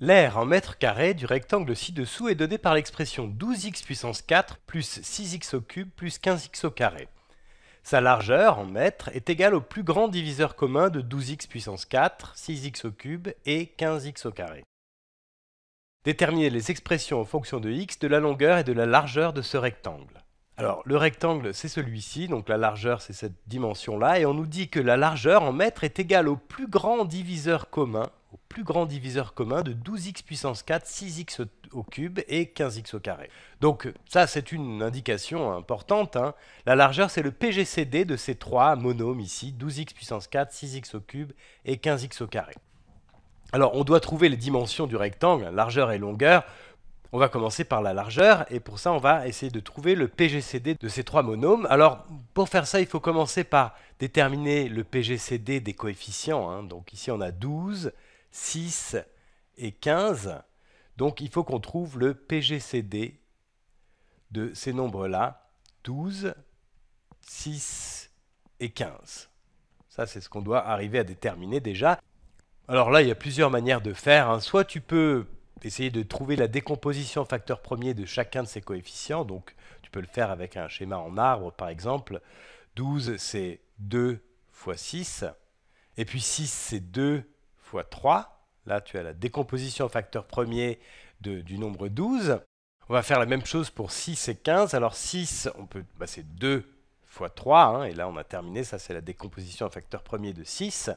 L'aire en mètres carrés du rectangle ci-dessous est donnée par l'expression 12x puissance 4 plus 6x au cube plus 15x au carré. Sa largeur en mètres est égale au plus grand diviseur commun de 12x puissance 4, 6x au cube et 15x au carré. Déterminez les expressions en fonction de x de la longueur et de la largeur de ce rectangle. Alors, le rectangle, c'est celui-ci, donc la largeur, c'est cette dimension-là, et on nous dit que la largeur en mètres est égale au plus grand diviseur commun au plus grand diviseur commun de 12x puissance 4, 6x au cube et 15x au carré. Donc ça c'est une indication importante. Hein. La largeur c'est le PGCD de ces trois monomes ici, 12x puissance 4, 6x au cube et 15x au carré. Alors on doit trouver les dimensions du rectangle, hein, largeur et longueur. On va commencer par la largeur et pour ça on va essayer de trouver le PGCD de ces trois monômes. Alors pour faire ça il faut commencer par déterminer le PGCD des coefficients. Hein. Donc ici on a 12, 6 et 15. Donc il faut qu'on trouve le PGCD de ces nombres-là, 12, 6 et 15. Ça, c'est ce qu'on doit arriver à déterminer déjà. Alors là, il y a plusieurs manières de faire. Hein. Soit tu peux essayer de trouver la décomposition facteur premier de chacun de ces coefficients. Donc tu peux le faire avec un schéma en arbre, par exemple. 12, c'est 2 fois 6. Et puis 6, c'est 2 fois 3. Là, tu as la décomposition facteur premier du nombre 12. On va faire la même chose pour 6 et 15. Alors 6, on peut, bah, c'est 2 fois 3. Hein, et là, on a terminé. Ça, c'est la décomposition en facteur premier de 6.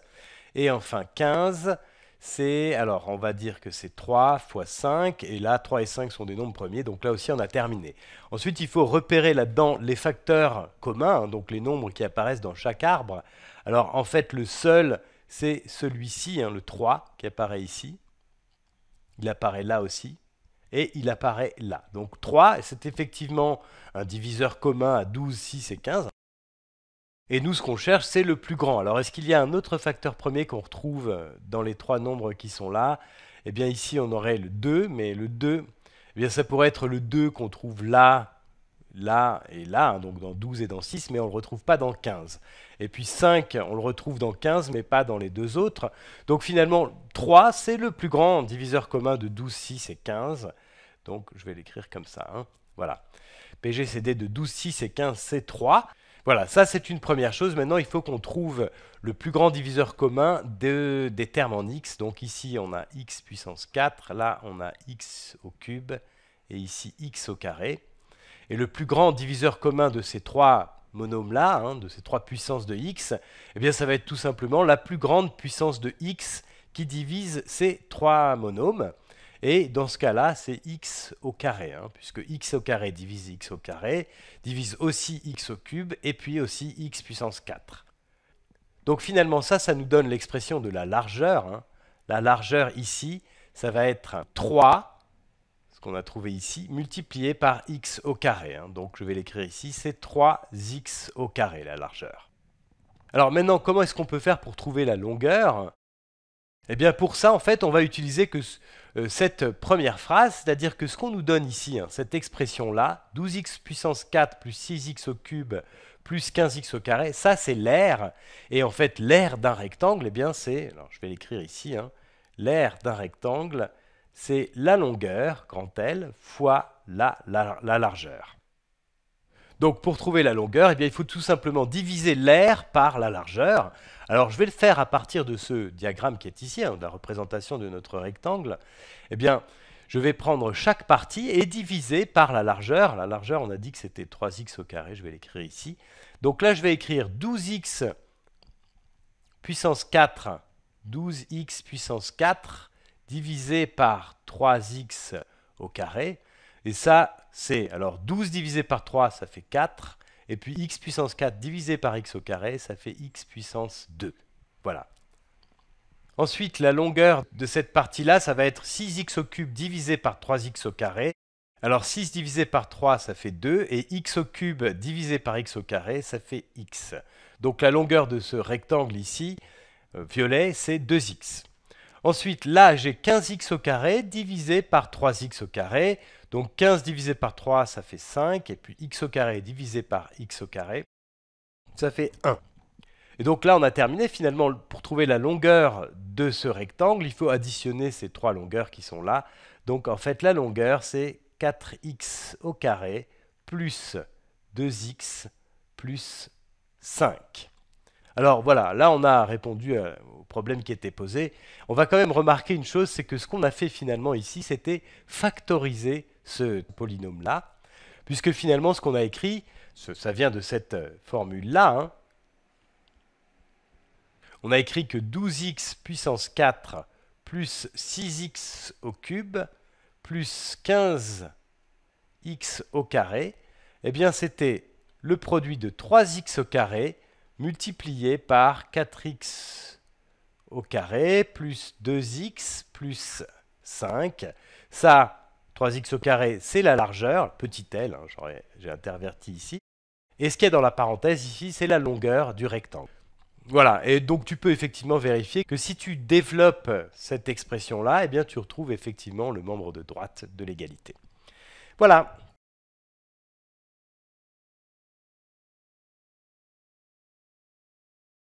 Et enfin 15, c'est, alors on va dire que c'est 3 fois 5, et là 3 et 5 sont des nombres premiers, donc là aussi on a terminé. Ensuite il faut repérer là-dedans les facteurs communs, hein, donc les nombres qui apparaissent dans chaque arbre. Alors en fait le seul c'est celui-ci, hein, le 3, qui apparaît ici. Il apparaît là aussi. Et il apparaît là. Donc 3, c'est effectivement un diviseur commun à 12, 6 et 15. Et nous, ce qu'on cherche, c'est le plus grand. Alors, est-ce qu'il y a un autre facteur premier qu'on retrouve euh, dans les trois nombres qui sont là Eh bien, ici, on aurait le 2, mais le 2, eh bien, ça pourrait être le 2 qu'on trouve là, là et là, hein, donc dans 12 et dans 6, mais on ne le retrouve pas dans 15. Et puis 5, on le retrouve dans 15, mais pas dans les deux autres. Donc finalement, 3, c'est le plus grand diviseur commun de 12, 6 et 15. Donc je vais l'écrire comme ça. Hein. Voilà. PGCD de 12, 6 et 15, c'est 3. Voilà, ça c'est une première chose. Maintenant, il faut qu'on trouve le plus grand diviseur commun des termes en x. Donc ici, on a x puissance 4, là, on a x au cube, et ici, x au carré. Et le plus grand diviseur commun de ces trois monômes-là, hein, de ces trois puissances de x, eh bien ça va être tout simplement la plus grande puissance de x qui divise ces trois monômes. Et dans ce cas-là, c'est x au carré, hein, puisque x au carré divise x au carré, divise aussi x au cube, et puis aussi x puissance 4. Donc finalement, ça, ça nous donne l'expression de la largeur. Hein. La largeur ici, ça va être 3 qu'on a trouvé ici, multiplié par x au carré. Hein. Donc je vais l'écrire ici, c'est 3x au carré la largeur. Alors maintenant, comment est-ce qu'on peut faire pour trouver la longueur Eh bien pour ça, en fait, on va utiliser que euh, cette première phrase, c'est-à-dire que ce qu'on nous donne ici, hein, cette expression-là, 12x puissance 4 plus 6x au cube plus 15x au carré, ça c'est l'aire. Et en fait, l'aire d'un rectangle, eh bien c'est, alors je vais l'écrire ici, hein, l'air l'aire d'un rectangle, c'est la longueur, grand L, fois la, largeur. Donc pour trouver la longueur, eh bien, il faut tout simplement diviser l'air par la largeur. Alors je vais le faire à partir de ce diagramme qui est ici, hein, de la représentation de notre rectangle. Eh bien, je vais prendre chaque partie et diviser par la largeur. La largeur, on a dit que c'était 3x au carré, je vais l'écrire ici. Donc là, je vais écrire 12x puissance 4, 12x puissance 4 divisé par 3x au carré. Et ça, c'est alors 12 divisé par 3, ça fait 4. Et puis x puissance 4 divisé par x au carré, ça fait x puissance 2. Voilà. Ensuite, la longueur de cette partie-là, ça va être 6x au cube divisé par 3x au carré. Alors 6 divisé par 3, ça fait 2, et x au cube divisé par x au carré, ça fait x. Donc la longueur de ce rectangle ici, euh, violet, c'est 2x. Ensuite, là, j'ai 15x au carré divisé par 3x au carré. Donc 15 divisé par 3, ça fait 5. Et puis x au carré divisé par x au carré, ça fait 1. Et donc là, on a terminé. Finalement, pour trouver la longueur de ce rectangle, il faut additionner ces trois longueurs qui sont là. Donc en fait, la longueur, c'est 4x au carré plus 2x plus 5. Alors voilà, là on a répondu euh, au problème qui était posé. On va quand même remarquer une chose, c'est que ce qu'on a fait finalement ici, c'était factoriser ce polynôme-là, puisque finalement ce qu'on a écrit, ça vient de cette euh, formule-là. Hein. On a écrit que 12x puissance 4 plus 6x au cube plus 15x au carré, eh bien c'était le produit de 3x au carré multiplié par 4x au carré plus 2x plus 5. Ça, 3x au carré, c'est la largeur, petit l, hein, j'ai interverti ici. Et ce qui est dans la parenthèse ici, c'est la longueur du rectangle. Voilà, et donc tu peux effectivement vérifier que si tu développes cette expression-là, eh bien tu retrouves effectivement le membre de droite de l'égalité. Voilà,